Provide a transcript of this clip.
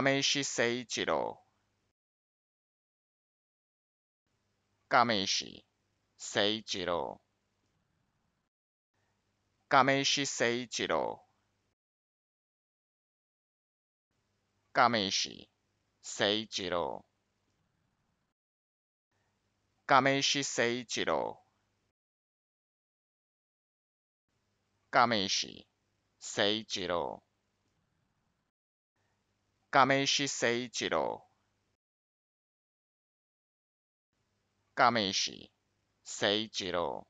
亀石誠一郎亀石誠一郎亀石誠一郎亀石誠一郎亀石誠一郎亀石誠一郎亀石誠一郎亀石誠一郎